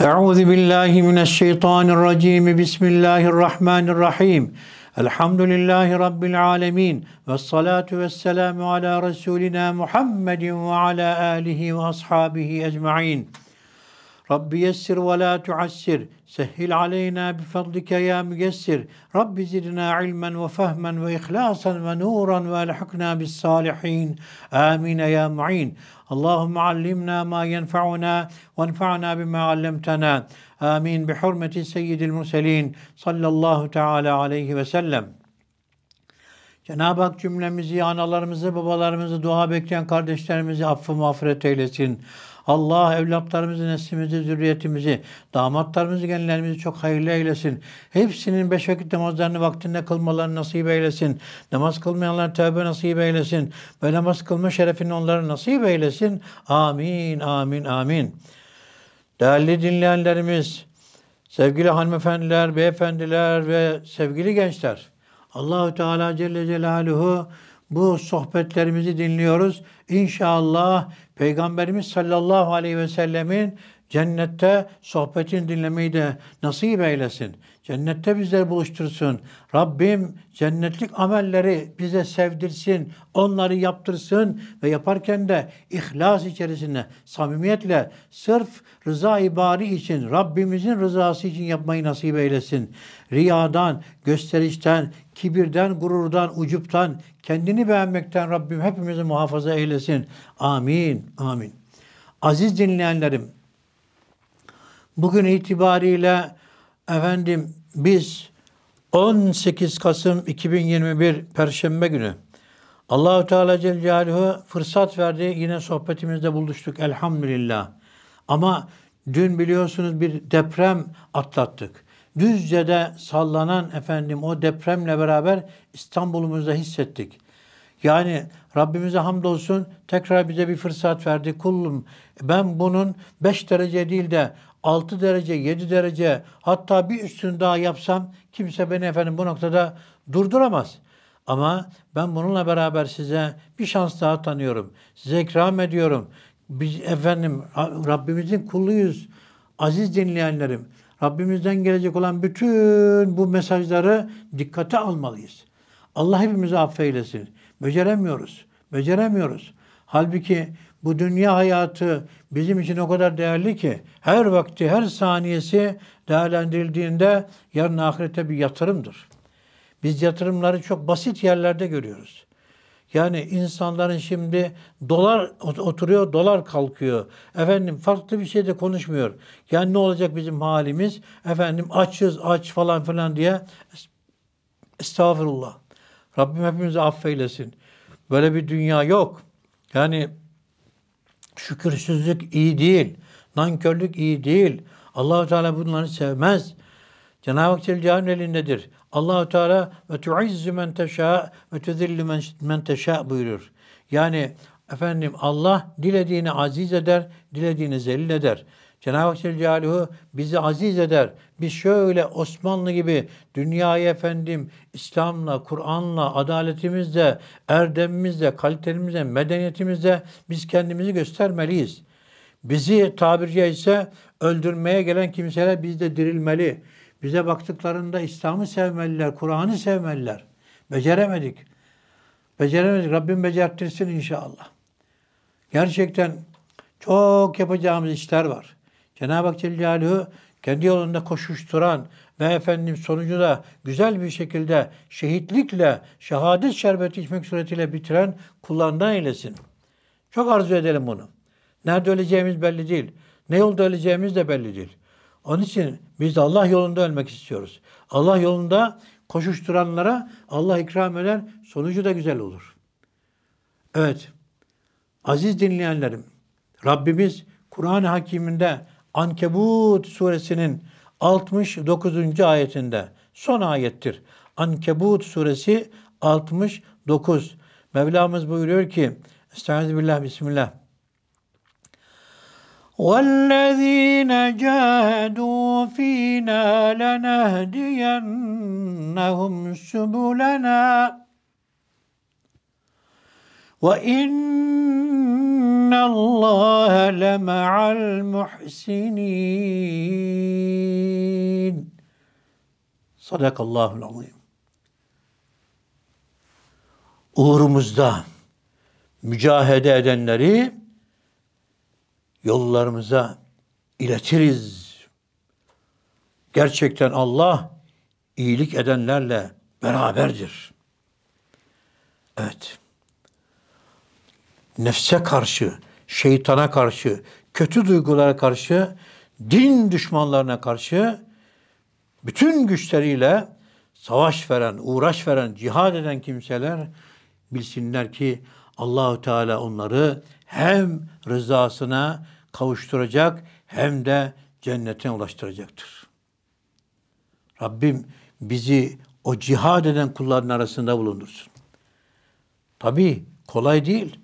أعوذ بالله من الشيطان الرجيم بسم الله الرحمن الرحيم الحمد لله رب العالمين والصلاة والسلام على رسولنا محمد وعلى آله وأصحابه أجمعين Rabbi yessir ve la tuassir. Sehil aleyna bi fadlike ya müyessir. Rabbi zidna ilmen ve fahmen ve ihlasan ve nuran ve elhikna bis salihin. Amin ya mu'in. اللهم علمنا ما ينفعنا وانفعنا بما علمتنا آمين بحرمة سيد المرسلين صلى الله تعالى عليه وسلم Cenab-ı Hak cümlemizi, analarımızı, babalarımızı, dua bekleyen kardeşlerimizi affı mağfiret eylesin. Allah evlatlarımızı, neslimizi, zürriyetimizi, damatlarımızı, genlerimizi çok hayırlı eylesin. Hepsinin beş vakit namazlarını vaktinde kılmalarını nasip eylesin. Namaz kılmayanlara tövbe nasip eylesin. Ve namaz kılma şerefini onlara nasip eylesin. Amin, amin, amin. Değerli dinleyenlerimiz, sevgili hanımefendiler, beyefendiler ve sevgili gençler, Allahu Teala Celle Celaluhu bu sohbetlerimizi dinliyoruz. İnşallah Peygamberimiz sallallahu aleyhi ve sellemin cennette sohbetini dinlemeyi de nasip eylesin. Cennette bizleri buluştursun. Rabbim cennetlik amelleri bize sevdirsin, onları yaptırsın ve yaparken de ihlas içerisinde, samimiyetle, sırf rıza ibari için, Rabbimizin rızası için yapmayı nasip eylesin. Riyadan, gösterişten, kibirden, gururdan, ucuptan, kendini beğenmekten Rabbim hepimizi muhafaza eylesin. Amin, amin. Aziz dinleyenlerim, bugün itibariyle efendim biz 18 Kasım 2021 Perşembe günü Allahu Teala Celle Celaluhu fırsat verdi. Yine sohbetimizde buluştuk elhamdülillah. Ama dün biliyorsunuz bir deprem atlattık. Düzce'de sallanan efendim o depremle beraber İstanbul'umuzda hissettik. Yani Rabbimize hamdolsun tekrar bize bir fırsat verdi. Kullum ben bunun 5 derece değil de 6 derece, 7 derece hatta bir üstünü daha yapsam kimse beni efendim bu noktada durduramaz. Ama ben bununla beraber size bir şans daha tanıyorum. Size ikram ediyorum. Biz efendim Rabbimizin kuluyuz. Aziz dinleyenlerim. Rabbimizden gelecek olan bütün bu mesajları dikkate almalıyız. Allah hepimizi affeylesin. Beceremiyoruz. Beceremiyoruz. Halbuki bu dünya hayatı bizim için o kadar değerli ki her vakti, her saniyesi değerlendirildiğinde yarın ahirete bir yatırımdır. Biz yatırımları çok basit yerlerde görüyoruz. Yani insanların şimdi dolar oturuyor, dolar kalkıyor. Efendim farklı bir şey de konuşmuyor. Yani ne olacak bizim halimiz? Efendim açız, aç falan filan diye. Estağfurullah. Rabbim hepimizi affeylesin. Böyle bir dünya yok. Yani şükürsüzlük iyi değil. Nankörlük iyi değil. Allahu Teala bunları sevmez. Cenab-ı Hak Celle elindedir. Allahu Teala ve tuizzu men teşa ve tuzillu men teşa buyurur. Yani efendim Allah dilediğini aziz eder, dilediğini zelil eder. Cenab-ı Hak Celaluhu bizi aziz eder. Biz şöyle Osmanlı gibi dünyayı efendim İslam'la, Kur'an'la, adaletimizle, erdemimizle, kalitemizle, medeniyetimizle biz kendimizi göstermeliyiz. Bizi tabiri caizse öldürmeye gelen kimseler biz de dirilmeli. Bize baktıklarında İslam'ı sevmeliler, Kur'an'ı sevmeliler. Beceremedik. Beceremedik. Rabbim becertirsin inşallah. Gerçekten çok yapacağımız işler var. Cenab-ı Hak Celle kendi yolunda koşuşturan ve efendim sonucu da güzel bir şekilde şehitlikle, şehadet şerbeti içmek suretiyle bitiren kullandan eylesin. Çok arzu edelim bunu. Nerede öleceğimiz belli değil. Ne yolda öleceğimiz de belli değil. Onun için biz de Allah yolunda ölmek istiyoruz. Allah yolunda koşuşturanlara Allah ikram eder. Sonucu da güzel olur. Evet. Aziz dinleyenlerim, Rabbimiz Kur'an-ı Hakim'inde Ankebut suresinin 69. ayetinde son ayettir. Ankebut suresi 69. Mevlamız buyuruyor ki Estaizu billah bismillah. والذين جاهدوا فينا لنهدينهم سبلنا وإن الله لمع المحسنين صدق الله العظيم uğrumuzda mücahede edenleri yollarımıza iletiriz. Gerçekten Allah iyilik edenlerle beraberdir. Evet. Nefse karşı, şeytana karşı, kötü duygulara karşı, din düşmanlarına karşı bütün güçleriyle savaş veren, uğraş veren, cihad eden kimseler bilsinler ki Allahü Teala onları hem rızasına kavuşturacak hem de cennete ulaştıracaktır. Rabbim bizi o cihad eden kulların arasında bulundursun. Tabi kolay değil.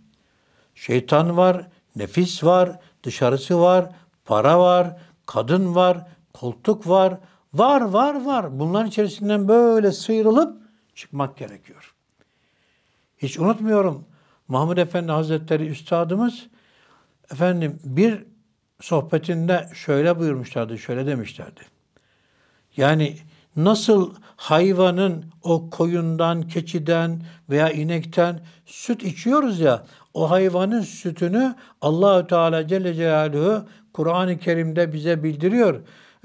Şeytan var, nefis var, dışarısı var, para var, kadın var, koltuk var, var var var. Bunların içerisinden böyle sıyrılıp çıkmak gerekiyor. Hiç unutmuyorum Mahmud Efendi Hazretleri Üstadımız efendim bir sohbetinde şöyle buyurmuşlardı, şöyle demişlerdi. Yani nasıl hayvanın o koyundan, keçiden veya inekten süt içiyoruz ya, o hayvanın sütünü Allahü Teala Celle Celaluhu Kur'an-ı Kerim'de bize bildiriyor.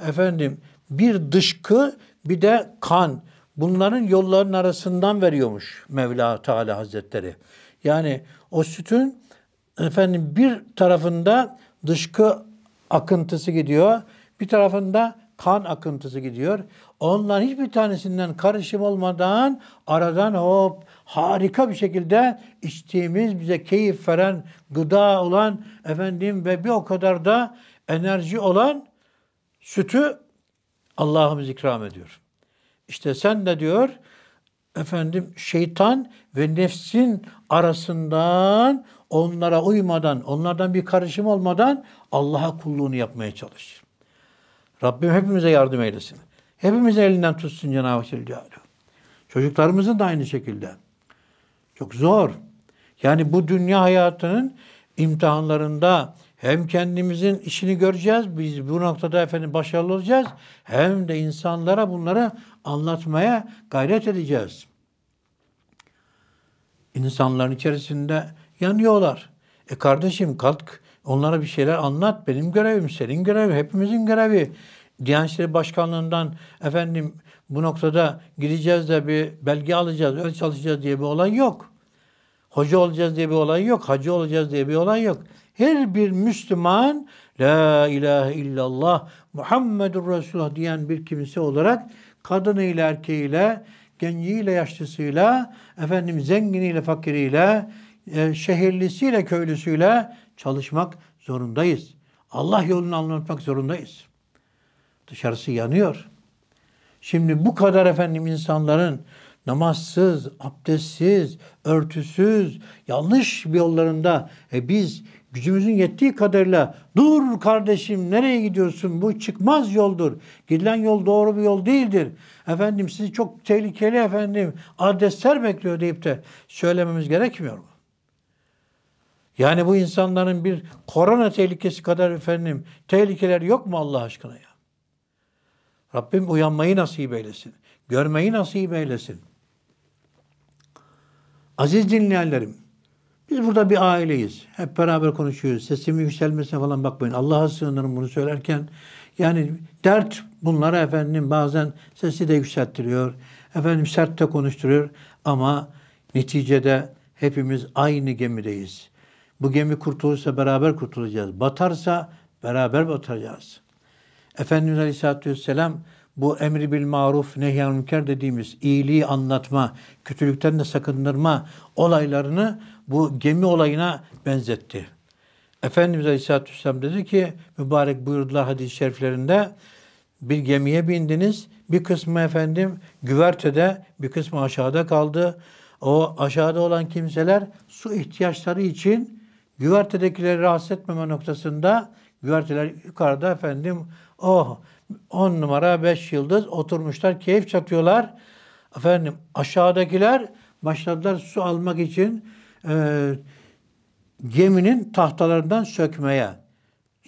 Efendim bir dışkı bir de kan. Bunların yolların arasından veriyormuş Mevla Teala Hazretleri. Yani o sütün efendim bir tarafında dışkı akıntısı gidiyor, bir tarafında kan akıntısı gidiyor. Onların hiçbir tanesinden karışım olmadan aradan hop harika bir şekilde içtiğimiz bize keyif veren gıda olan efendim ve bir o kadar da enerji olan sütü Allah'ımız ikram ediyor. İşte sen de diyor efendim şeytan ve nefsin arasından onlara uymadan, onlardan bir karışım olmadan Allah'a kulluğunu yapmaya çalış. Rabbim hepimize yardım eylesin. Hepimizin elinden tutsun Cenab-ı Celle. Çocuklarımızın da aynı şekilde. Çok zor. Yani bu dünya hayatının imtihanlarında hem kendimizin işini göreceğiz, biz bu noktada efendim başarılı olacağız, hem de insanlara bunları anlatmaya gayret edeceğiz. İnsanların içerisinde yanıyorlar. E kardeşim kalk onlara bir şeyler anlat. Benim görevim, senin görevin, hepimizin görevi. Diyanet İşleri Başkanlığı'ndan efendim bu noktada gideceğiz de bir belge alacağız, öyle çalışacağız diye bir olay yok. Hoca olacağız diye bir olay yok, hacı olacağız diye bir olay yok her bir Müslüman La ilahe illallah Muhammedur Resulullah diyen bir kimse olarak kadınıyla erkeğiyle, genciyle yaşlısıyla, efendim zenginiyle fakiriyle, e, şehirlisiyle köylüsüyle çalışmak zorundayız. Allah yolunu anlatmak zorundayız. Dışarısı yanıyor. Şimdi bu kadar efendim insanların namazsız, abdestsiz, örtüsüz, yanlış bir yollarında e biz gücümüzün yettiği kadarıyla dur kardeşim nereye gidiyorsun bu çıkmaz yoldur. Gidilen yol doğru bir yol değildir. Efendim sizi çok tehlikeli efendim adresler bekliyor deyip de söylememiz gerekmiyor mu? Yani bu insanların bir korona tehlikesi kadar efendim tehlikeler yok mu Allah aşkına ya? Rabbim uyanmayı nasip eylesin. Görmeyi nasip eylesin. Aziz dinleyenlerim, biz burada bir aileyiz. Hep beraber konuşuyoruz. Sesimin yükselmesine falan bakmayın. Allah'a sığınırım bunu söylerken. Yani dert bunlara efendim bazen sesi de yükselttiriyor. Efendim sert de konuşturuyor. Ama neticede hepimiz aynı gemideyiz. Bu gemi kurtulursa beraber kurtulacağız. Batarsa beraber batacağız. Efendimiz Aleyhisselatü Vesselam bu emri bil maruf nehyan münker dediğimiz iyiliği anlatma, kötülükten de sakındırma olaylarını bu gemi olayına benzetti. Efendimiz Aleyhisselatü Vesselam dedi ki mübarek buyurdular hadis-i şeriflerinde bir gemiye bindiniz. Bir kısmı efendim güvertede bir kısmı aşağıda kaldı. O aşağıda olan kimseler su ihtiyaçları için güvertedekileri rahatsız etmeme noktasında güverteler yukarıda efendim oh on numara beş yıldız oturmuşlar, keyif çatıyorlar. Efendim aşağıdakiler başladılar su almak için e, geminin tahtalarından sökmeye.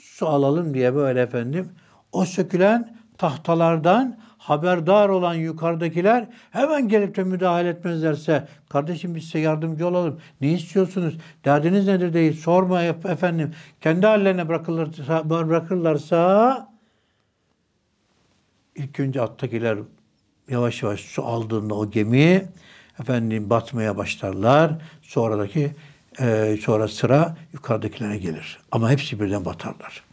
Su alalım diye böyle efendim. O sökülen tahtalardan haberdar olan yukarıdakiler hemen gelip de müdahale etmezlerse kardeşim biz size yardımcı olalım. Ne istiyorsunuz? Derdiniz nedir değil. Sorma efendim. Kendi hallerine bırakırlarsa, bırakırlarsa ilk önce attakiler yavaş yavaş su aldığında o gemiyi, efendim batmaya başlarlar. Sonradaki e, sonra sıra yukarıdakilere gelir. Ama hepsi birden batarlar.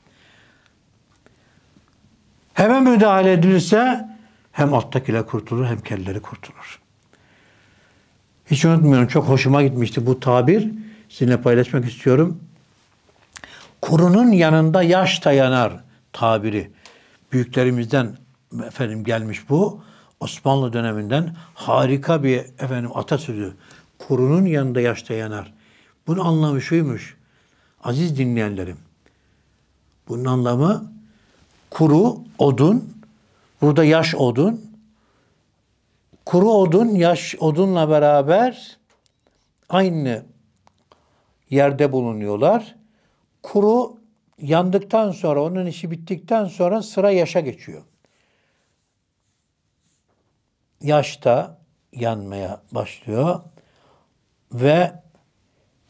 Hemen müdahale edilirse hem alttakiler kurtulur hem kelleri kurtulur. Hiç unutmuyorum. Çok hoşuma gitmişti bu tabir. Sizinle paylaşmak istiyorum. Kurunun yanında yaş da yanar tabiri. Büyüklerimizden efendim gelmiş bu. Osmanlı döneminden harika bir efendim atasözü. Kurunun yanında yaşta yanar. Bunun anlamı şuymuş. Aziz dinleyenlerim. Bunun anlamı kuru odun, burada yaş odun. Kuru odun, yaş odunla beraber aynı yerde bulunuyorlar. Kuru yandıktan sonra, onun işi bittikten sonra sıra yaşa geçiyor. Yaş da yanmaya başlıyor ve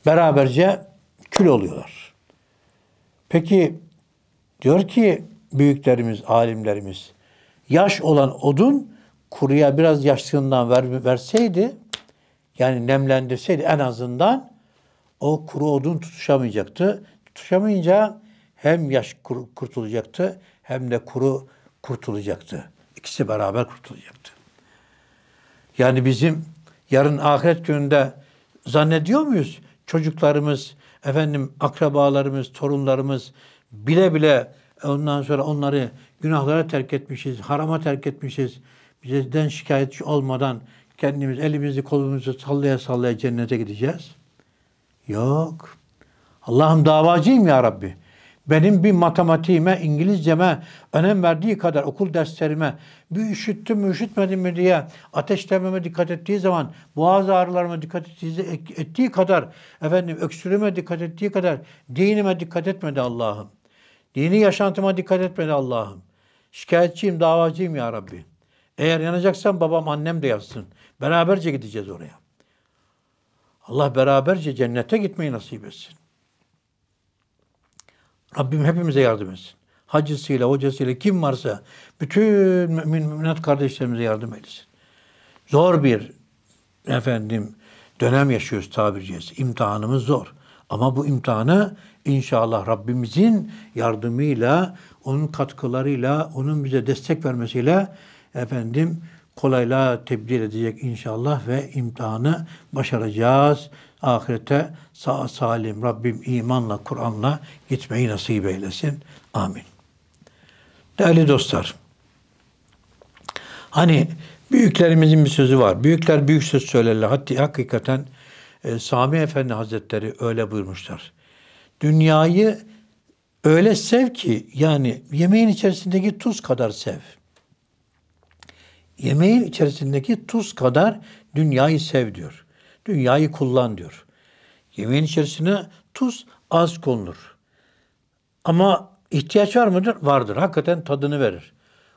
beraberce kül oluyorlar. Peki diyor ki büyüklerimiz, alimlerimiz yaş olan odun kuruya biraz yaşlığından ver, verseydi yani nemlendirseydi en azından o kuru odun tutuşamayacaktı. Tutuşamayınca hem yaş kurtulacaktı hem de kuru kurtulacaktı. İkisi beraber kurtulacaktı. Yani bizim yarın ahiret gününde zannediyor muyuz? Çocuklarımız, efendim akrabalarımız, torunlarımız bile bile ondan sonra onları günahlara terk etmişiz, harama terk etmişiz. Bizden şikayetçi olmadan kendimiz elimizi kolumuzu sallaya sallaya cennete gideceğiz. Yok. Allah'ım davacıyım ya Rabbi benim bir matematiğime, İngilizceme önem verdiği kadar okul derslerime bir üşüttüm mü üşütmedim mi diye ateşlememe dikkat ettiği zaman boğaz ağrılarıma dikkat ettiği, kadar efendim öksürüme dikkat ettiği kadar dinime dikkat etmedi Allah'ım. Dini yaşantıma dikkat etmedi Allah'ım. Şikayetçiyim, davacıyım ya Rabbi. Eğer yanacaksan babam annem de yatsın. Beraberce gideceğiz oraya. Allah beraberce cennete gitmeyi nasip etsin. Rabbim hepimize yardım etsin. Hacısıyla, hocasıyla kim varsa bütün mümin, müminat kardeşlerimize yardım eylesin. Zor bir efendim dönem yaşıyoruz tabiri caizse. İmtihanımız zor. Ama bu imtihanı inşallah Rabbimizin yardımıyla, onun katkılarıyla, onun bize destek vermesiyle efendim kolayla tebdil edecek inşallah ve imtihanı başaracağız ahirete sağ salim Rabbim imanla, Kur'an'la gitmeyi nasip eylesin. Amin. Değerli dostlar, hani büyüklerimizin bir sözü var. Büyükler büyük söz söylerler. Hatta hakikaten e, Sami Efendi Hazretleri öyle buyurmuşlar. Dünyayı öyle sev ki yani yemeğin içerisindeki tuz kadar sev. Yemeğin içerisindeki tuz kadar dünyayı sev diyor. Dünyayı kullan diyor. Yemeğin içerisine tuz az konulur. Ama ihtiyaç var mıdır? Vardır. Hakikaten tadını verir.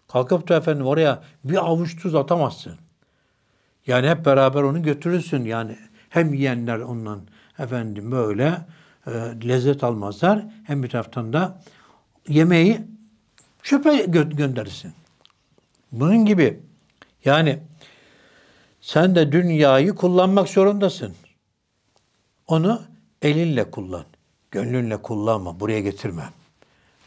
Kalkıp da efendim oraya bir avuç tuz atamazsın. Yani hep beraber onu götürürsün. Yani hem yiyenler ondan efendim böyle e, lezzet almazlar. Hem bir taraftan da yemeği çöpe gö- gönderirsin. Bunun gibi yani sen de dünyayı kullanmak zorundasın. Onu elinle kullan. Gönlünle kullanma. Buraya getirme.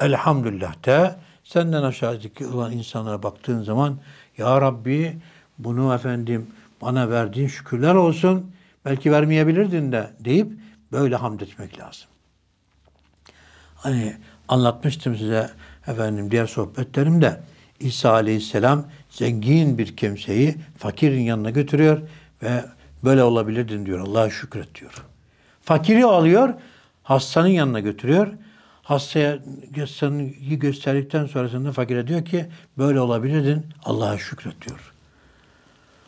Elhamdülillah de senden aşağıdaki olan insanlara baktığın zaman Ya Rabbi bunu efendim bana verdiğin şükürler olsun. Belki vermeyebilirdin de deyip böyle hamd etmek lazım. Hani anlatmıştım size efendim diğer sohbetlerimde İsa Aleyhisselam zengin bir kimseyi fakirin yanına götürüyor ve böyle olabilirdin diyor. Allah'a şükret diyor. Fakiri alıyor, hastanın yanına götürüyor. Hastaya hastanıyı gösterdikten sonrasında fakire diyor ki böyle olabilirdin Allah'a şükret diyor.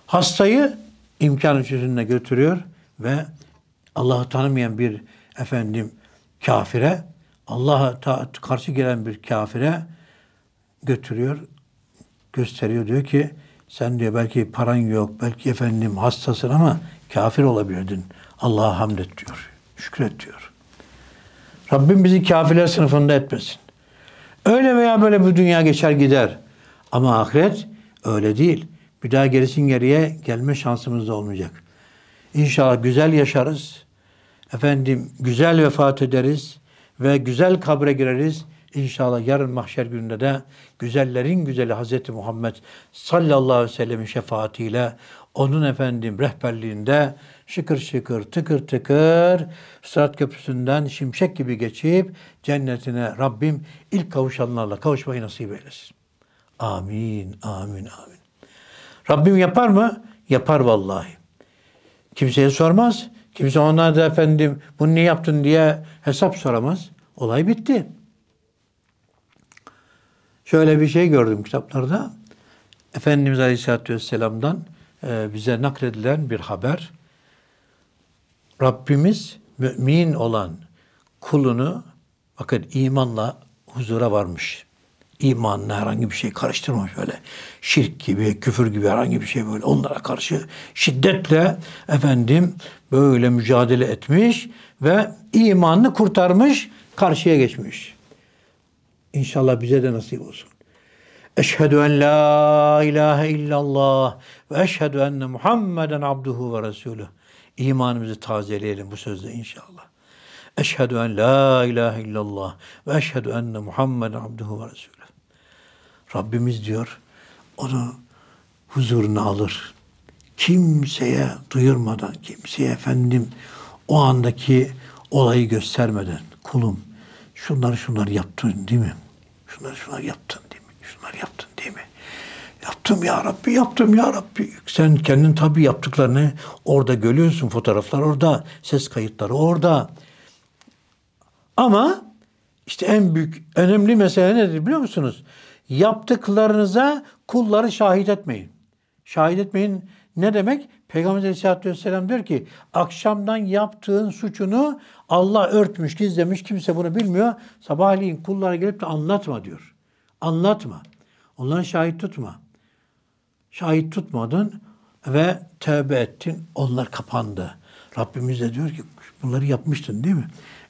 Hastayı imkan içerisinde götürüyor ve Allah'ı tanımayan bir efendim kafire Allah'a karşı gelen bir kafire götürüyor gösteriyor. Diyor ki sen diyor belki paran yok, belki efendim hastasın ama kafir olabilirdin. Allah'a hamd et diyor. Şükret diyor. Rabbim bizi kafirler sınıfında etmesin. Öyle veya böyle bu dünya geçer gider. Ama ahiret öyle değil. Bir daha gerisin geriye gelme şansımız da olmayacak. İnşallah güzel yaşarız. Efendim güzel vefat ederiz ve güzel kabre gireriz. İnşallah yarın mahşer gününde de güzellerin güzeli Hz. Muhammed sallallahu aleyhi ve sellemin şefaatiyle onun efendim rehberliğinde şıkır şıkır tıkır tıkır Sırat Köprüsü'nden şimşek gibi geçip cennetine Rabbim ilk kavuşanlarla kavuşmayı nasip eylesin. Amin, amin, amin. Rabbim yapar mı? Yapar vallahi. Kimseye sormaz. Kimse ona da efendim bunu niye yaptın diye hesap soramaz. Olay bitti. Şöyle bir şey gördüm kitaplarda. Efendimiz Aleyhisselatü Vesselam'dan e, bize nakredilen bir haber. Rabbimiz mümin olan kulunu bakın imanla huzura varmış. İmanla herhangi bir şey karıştırmamış böyle. Şirk gibi, küfür gibi herhangi bir şey böyle onlara karşı şiddetle efendim böyle mücadele etmiş ve imanını kurtarmış, karşıya geçmiş. İnşallah bize de nasip olsun. Eşhedü en la ilahe illallah ve eşhedü enne Muhammeden abduhu ve resulü. İmanımızı tazeleyelim bu sözle inşallah. Eşhedü en la ilahe illallah ve eşhedü enne Muhammeden abduhu ve resulü. Rabbimiz diyor onu huzuruna alır. Kimseye duyurmadan, kimseye efendim o andaki olayı göstermeden kulum şunları şunları yaptın değil mi? Şunları şunları yaptın değil mi? Şunları yaptın değil mi? Yaptım ya Rabbi, yaptım ya Rabbi. Sen kendin tabii yaptıklarını orada görüyorsun. Fotoğraflar orada, ses kayıtları orada. Ama işte en büyük, önemli mesele nedir biliyor musunuz? Yaptıklarınıza kulları şahit etmeyin. Şahit etmeyin ne demek? Peygamber Aleyhisselatü Vesselam diyor ki akşamdan yaptığın suçunu Allah örtmüş, gizlemiş. Kimse bunu bilmiyor. Sabahleyin kullara gelip de anlatma diyor. Anlatma. Onları şahit tutma. Şahit tutmadın ve tövbe ettin. Onlar kapandı. Rabbimiz de diyor ki bunları yapmıştın değil mi?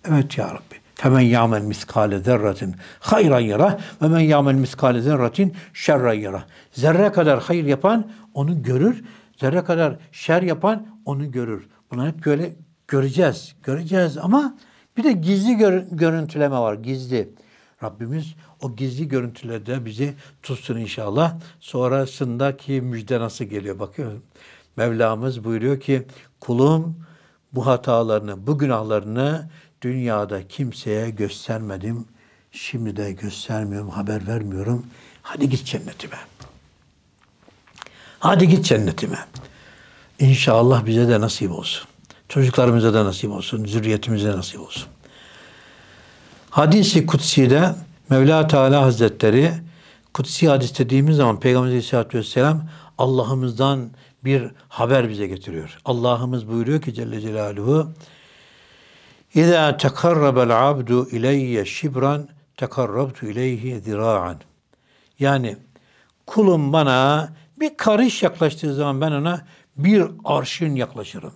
Evet ya Rabbi. Femen yamel miskale zerratin hayran yara ve men yamel miskale zerratin şerran yara. Zerre kadar hayır yapan onu görür zerre kadar şer yapan onu görür. Bunu hep böyle göreceğiz. Göreceğiz ama bir de gizli gör, görüntüleme var. Gizli. Rabbimiz o gizli görüntülerde bizi tutsun inşallah. Sonrasındaki müjde nasıl geliyor Bakıyorum Mevlamız buyuruyor ki kulum bu hatalarını, bu günahlarını dünyada kimseye göstermedim. Şimdi de göstermiyorum, haber vermiyorum. Hadi git cennetime.'' Hadi git cennetime. İnşallah bize de nasip olsun. Çocuklarımıza da nasip olsun. Zürriyetimize nasip olsun. Hadisi Kutsi'de Mevla Teala Hazretleri Kutsi hadis dediğimiz zaman Peygamber Aleyhisselatü Vesselam Allah'ımızdan bir haber bize getiriyor. Allah'ımız buyuruyor ki Celle Celaluhu İza tekarrabel abdu ileyye şibran tekarrabtu ileyhi zira'an. Yani kulum bana bir karış yaklaştığı zaman ben ona bir arşın yaklaşırım.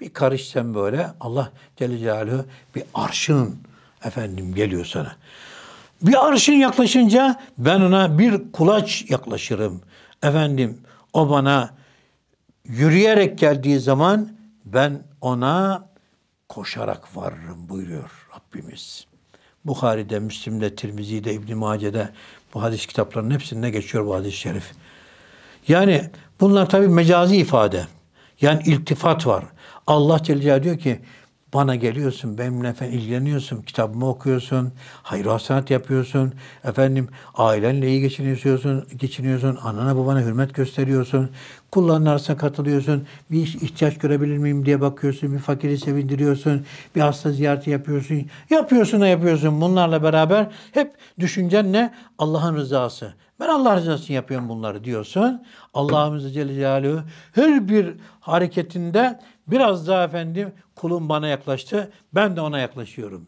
Bir karış sen böyle Allah Celle Celaluhu bir arşın efendim geliyor sana. Bir arşın yaklaşınca ben ona bir kulaç yaklaşırım. Efendim o bana yürüyerek geldiği zaman ben ona koşarak varırım buyuruyor Rabbimiz. Bukhari'de, Müslim'de, Tirmizi'de, İbn-i Mace'de bu hadis kitaplarının hepsinde geçiyor bu hadis-i şerif. Yani bunlar tabi mecazi ifade. Yani iltifat var. Allah Teala diyor ki bana geliyorsun, benimle efendim, ilgileniyorsun, kitabımı okuyorsun, hayır hasenat yapıyorsun, efendim ailenle iyi geçiniyorsun, geçiniyorsun, anana babana hürmet gösteriyorsun, kulların katılıyorsun, bir iş, ihtiyaç görebilir miyim diye bakıyorsun, bir fakiri sevindiriyorsun, bir hasta ziyareti yapıyorsun, yapıyorsun da yapıyorsun. Bunlarla beraber hep düşüncen ne? Allah'ın rızası. Ben Allah rızası için yapıyorum bunları diyorsun. Allah'ımız Celle Celaluhu her bir hareketinde Biraz daha efendim kulum bana yaklaştı. Ben de ona yaklaşıyorum.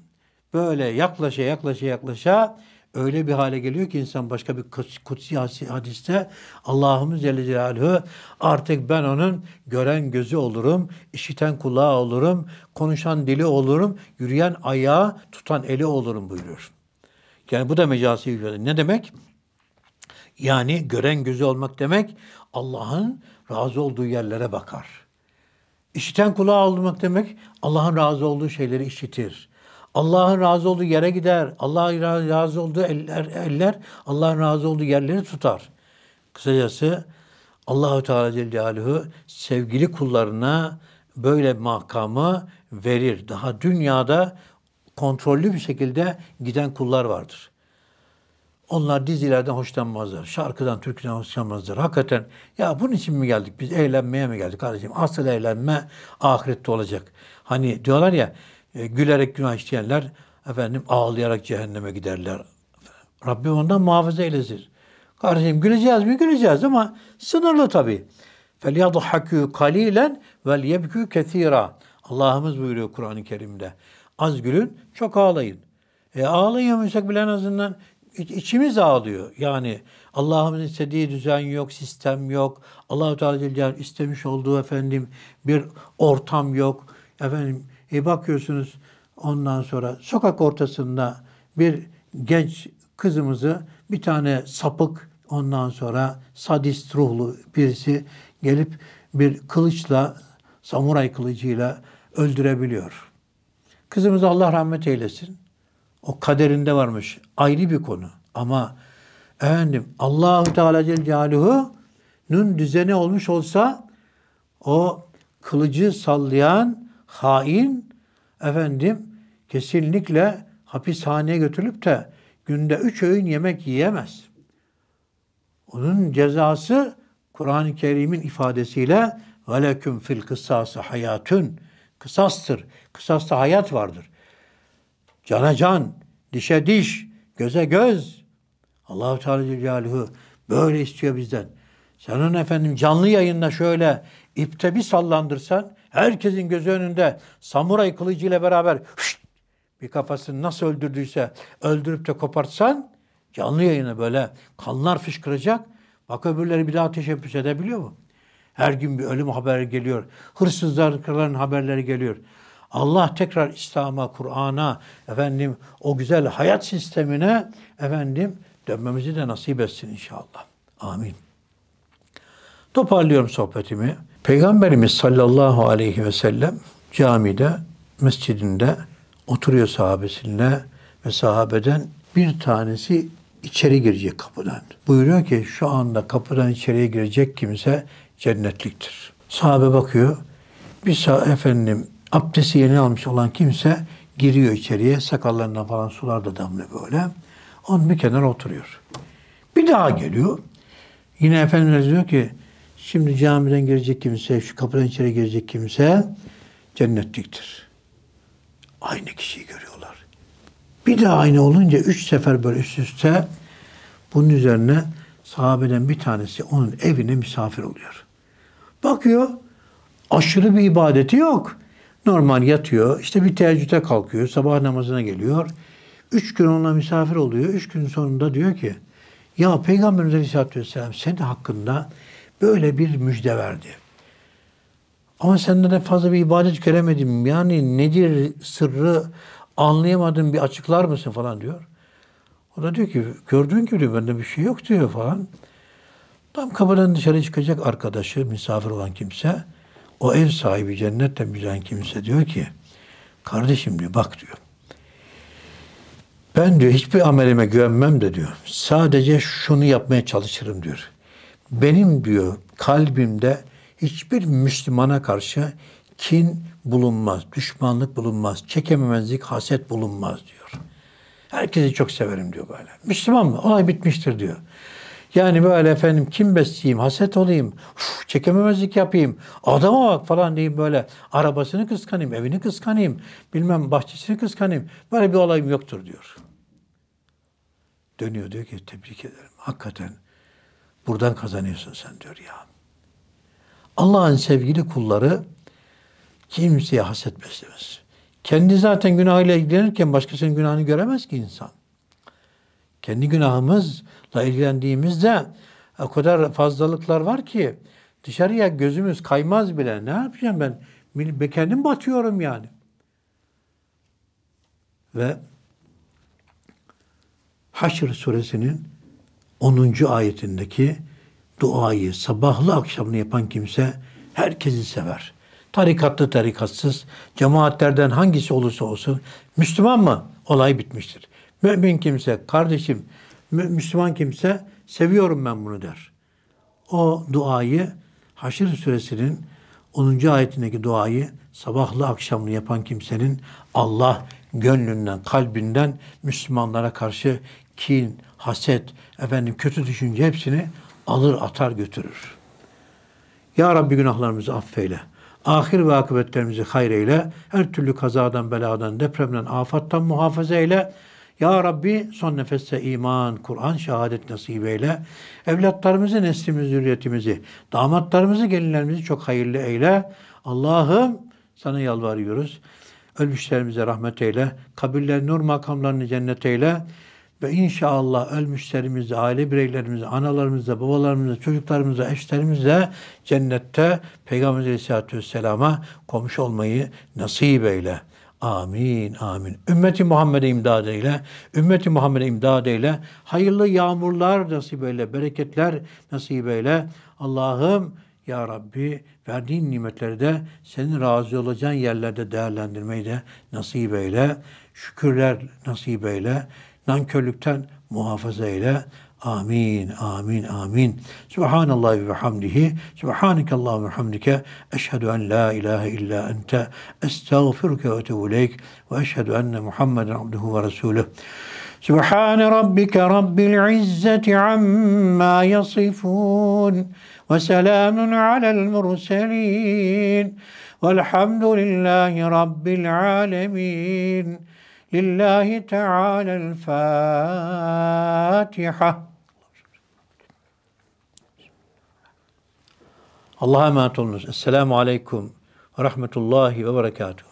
Böyle yaklaşa yaklaşa yaklaşa öyle bir hale geliyor ki insan başka bir kutsi hadiste Allah'ımız Celle Celaluhu artık ben onun gören gözü olurum, işiten kulağı olurum, konuşan dili olurum, yürüyen ayağı, tutan eli olurum buyuruyor. Yani bu da mecasi hücrede. Ne demek? Yani gören gözü olmak demek Allah'ın razı olduğu yerlere bakar. İşiten kulağı olmak demek Allah'ın razı olduğu şeyleri işitir. Allah'ın razı olduğu yere gider. Allah'ın razı olduğu eller, eller Allah'ın razı olduğu yerleri tutar. Kısacası Allahu Teala Celle Celaluhu sevgili kullarına böyle makamı verir. Daha dünyada kontrollü bir şekilde giden kullar vardır. Onlar dizilerden hoşlanmazlar. Şarkıdan, türküden hoşlanmazlar. Hakikaten ya bunun için mi geldik? Biz eğlenmeye mi geldik kardeşim? Asıl eğlenme ahirette olacak. Hani diyorlar ya e, gülerek günah işleyenler efendim ağlayarak cehenneme giderler. Rabbim ondan muhafaza eylesin. Kardeşim güleceğiz mi? Güleceğiz ama sınırlı tabii. فَلْيَضْحَكُوا قَلِيلًا وَلْيَبْكُوا كَثِيرًا Allah'ımız buyuruyor Kur'an-ı Kerim'de. Az gülün, çok ağlayın. E ağlayamıyorsak bile en azından içimiz ağlıyor. Yani Allah'ımızın istediği düzen yok, sistem yok. Allahu Teala istemiş olduğu efendim bir ortam yok. Efendim e bakıyorsunuz ondan sonra sokak ortasında bir genç kızımızı bir tane sapık ondan sonra sadist ruhlu birisi gelip bir kılıçla samuray kılıcıyla öldürebiliyor. Kızımız Allah rahmet eylesin. O kaderinde varmış. Ayrı bir konu. Ama efendim Allahu Teala Celle Celaluhu'nun düzeni olmuş olsa o kılıcı sallayan hain efendim kesinlikle hapishaneye götürülüp de günde üç öğün yemek yiyemez. Onun cezası Kur'an-ı Kerim'in ifadesiyle وَلَكُمْ fil kısası hayatun Kısastır. Kısasta hayat vardır. Cana can, dişe diş, göze göz. Allahu Teala Celaluhu böyle istiyor bizden. Sen Senin efendim canlı yayında şöyle ipte bir sallandırsan herkesin gözü önünde samuray kılıcıyla beraber huşt, bir kafasını nasıl öldürdüyse öldürüp de kopartsan canlı yayına böyle kanlar fışkıracak. Bak öbürleri bir daha teşebbüs edebiliyor mu? Her gün bir ölüm haberi geliyor. Hırsızlar haberleri geliyor. Allah tekrar İslam'a, Kur'an'a, efendim o güzel hayat sistemine efendim dönmemizi de nasip etsin inşallah. Amin. Toparlıyorum sohbetimi. Peygamberimiz sallallahu aleyhi ve sellem camide, mescidinde oturuyor sahabesinle ve sahabeden bir tanesi içeri girecek kapıdan. Buyuruyor ki şu anda kapıdan içeriye girecek kimse cennetliktir. Sahabe bakıyor. Bir sağ efendim abdesti yerine almış olan kimse giriyor içeriye. Sakallarından falan sular da damlıyor böyle. Onun bir kenara oturuyor. Bir daha geliyor. Yine Efendimiz diyor ki şimdi camiden girecek kimse, şu kapıdan içeri girecek kimse cennetliktir. Aynı kişiyi görüyorlar. Bir daha aynı olunca üç sefer böyle üst üste bunun üzerine sahabeden bir tanesi onun evine misafir oluyor. Bakıyor aşırı bir ibadeti yok. Normal yatıyor. İşte bir teheccüde kalkıyor. Sabah namazına geliyor. Üç gün onunla misafir oluyor. Üç gün sonunda diyor ki ya Peygamberimiz Aleyhisselatü Vesselam senin hakkında böyle bir müjde verdi. Ama senden de fazla bir ibadet göremedim. Yani nedir sırrı anlayamadım bir açıklar mısın falan diyor. O da diyor ki gördüğün gibi diyor, bende bir şey yok diyor falan. Tam kapıdan dışarı çıkacak arkadaşı, misafir olan kimse. O ev sahibi cennette müzen kimse diyor ki kardeşim diyor bak diyor. Ben diyor hiçbir amelime güvenmem de diyor. Sadece şunu yapmaya çalışırım diyor. Benim diyor kalbimde hiçbir Müslümana karşı kin bulunmaz, düşmanlık bulunmaz, çekememezlik, haset bulunmaz diyor. Herkesi çok severim diyor böyle. Müslüman mı? Olay bitmiştir diyor. Yani böyle efendim kim besleyeyim, haset olayım, uf, çekememezlik yapayım, adama bak falan diyeyim böyle arabasını kıskanayım, evini kıskanayım, bilmem bahçesini kıskanayım. Böyle bir olayım yoktur diyor. Dönüyor diyor ki tebrik ederim. Hakikaten buradan kazanıyorsun sen diyor ya. Allah'ın sevgili kulları kimseye haset beslemez. Kendi zaten günahıyla ilgilenirken başkasının günahını göremez ki insan. Kendi günahımızla ilgilendiğimizde o kadar fazlalıklar var ki dışarıya gözümüz kaymaz bile. Ne yapacağım ben? ben kendim batıyorum yani. Ve Haşr suresinin 10. ayetindeki duayı sabahlı akşamını yapan kimse herkesi sever. Tarikatlı tarikatsız, cemaatlerden hangisi olursa olsun Müslüman mı? Olay bitmiştir. Mümin kimse, kardeşim, Müslüman kimse seviyorum ben bunu der. O duayı Haşr suresinin 10. ayetindeki duayı sabahlı akşamlı yapan kimsenin Allah gönlünden, kalbinden Müslümanlara karşı kin, haset, efendim kötü düşünce hepsini alır atar götürür. Ya Rabbi günahlarımızı affeyle. Ahir ve akıbetlerimizi hayreyle. Her türlü kazadan, beladan, depremden, afattan muhafaza eyle. Ya Rabbi son nefeste iman, Kur'an şehadet nasip eyle. Evlatlarımızı, neslimizi, zürriyetimizi, damatlarımızı, gelinlerimizi çok hayırlı eyle. Allah'ım sana yalvarıyoruz. Ölmüşlerimize rahmet eyle. Kabirler nur makamlarını cennet eyle. Ve inşallah ölmüşlerimizi, aile bireylerimizi, analarımızı, babalarımızı, çocuklarımızı, eşlerimizi cennette Peygamber Aleyhisselatü Vesselam'a komşu olmayı nasip eyle. Amin, amin. Ümmeti Muhammed'e imdad eyle. Ümmeti Muhammed'e imdad eyle. Hayırlı yağmurlar nasip eyle. Bereketler nasip eyle. Allah'ım ya Rabbi verdiğin nimetleri de senin razı olacağın yerlerde değerlendirmeyi de nasip eyle. Şükürler nasip eyle. Nankörlükten muhafaza eyle. آمين آمين آمين سبحان الله وبحمده سبحانك اللهم وبحمدك أشهد أن لا إله إلا أنت أستغفرك وأتوب إليك وأشهد أن محمدا عبده ورسوله سبحان ربك رب العزة عما يصفون وسلام على المرسلين والحمد لله رب العالمين لله تعالى الفاتحه Allah'a emanet olunuz. Esselamu Aleyküm ve Rahmetullahi ve Berekatuhu.